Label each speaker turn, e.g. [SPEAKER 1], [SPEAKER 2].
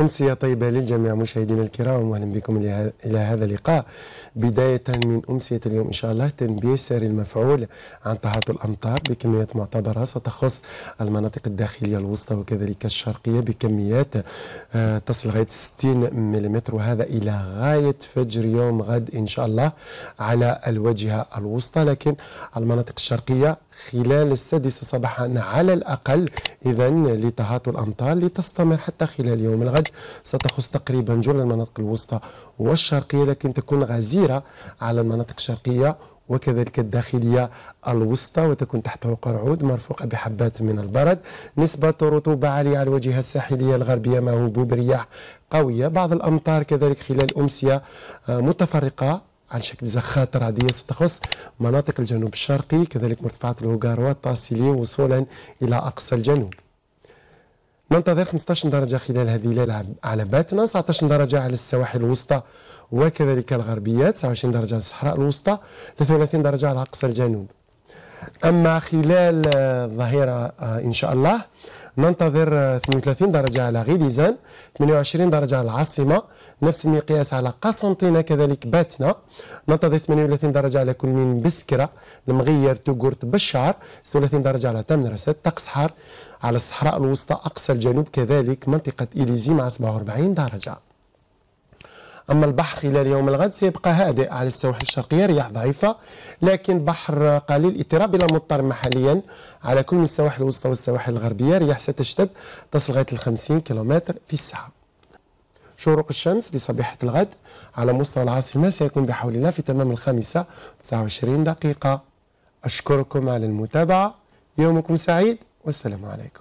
[SPEAKER 1] أمسية طيبة للجميع مشاهدينا الكرام وأهلا بكم إلى هذا اللقاء بداية من أمسية اليوم إن شاء الله تنبيه ساري المفعول عن تهاطل الأمطار بكميات معتبرة ستخص المناطق الداخلية الوسطى وكذلك الشرقية بكميات آه، تصل غاية 60 ملم وهذا إلى غاية فجر يوم غد إن شاء الله على الواجهة الوسطى لكن المناطق الشرقية خلال السادسة صباحا على الأقل إذا لتهات الأمطار لتستمر حتى خلال يوم الغد ستخص تقريبا جل المناطق الوسطى والشرقية لكن تكون غزيرة على المناطق الشرقية وكذلك الداخلية الوسطى وتكون تحته قرعود مرفوقة بحبات من البرد نسبة رطوبة عالية على الواجهة الساحلية الغربية مع هبوب رياح قوية بعض الأمطار كذلك خلال أمسية آه، متفرقة على شكل زخاتر رعدية ستخص مناطق الجنوب الشرقي كذلك مرتفعات الهوغاروا تصل وصولا إلى أقصى الجنوب ننتظر 15 درجة خلال هذه الليلة على باتنا 19 درجة على السواحل الوسطى وكذلك الغربية 29 درجة على الصحراء الوسطى 33 درجة على أقصى الجنوب أما خلال الظهيرة آه، إن شاء الله ننتظر 32 درجة على غيليزان 28 درجة على العاصمة نفس المقياس على قسنطينة كذلك باتنا ننتظر 38 درجة على كل من بسكرة المغير تقرت بالشعر 36 درجة على تمنرست طقس حار على الصحراء الوسطى أقصى الجنوب كذلك منطقة إليزي مع 47 درجة أما البحر خلال يوم الغد سيبقى هادئ على السواحل الشرقية رياح ضعيفة لكن بحر قليل اضطراب إلى مضطر محليا على كل من السواحل الوسطى والسواحل الغربية رياح ستشتد تصل لغاية 50 كيلومتر في الساعة شروق الشمس لصبيحة الغد على مستوى العاصمة سيكون بحول الله في تمام الخامسة 29 دقيقة أشكركم على المتابعة يومكم سعيد والسلام عليكم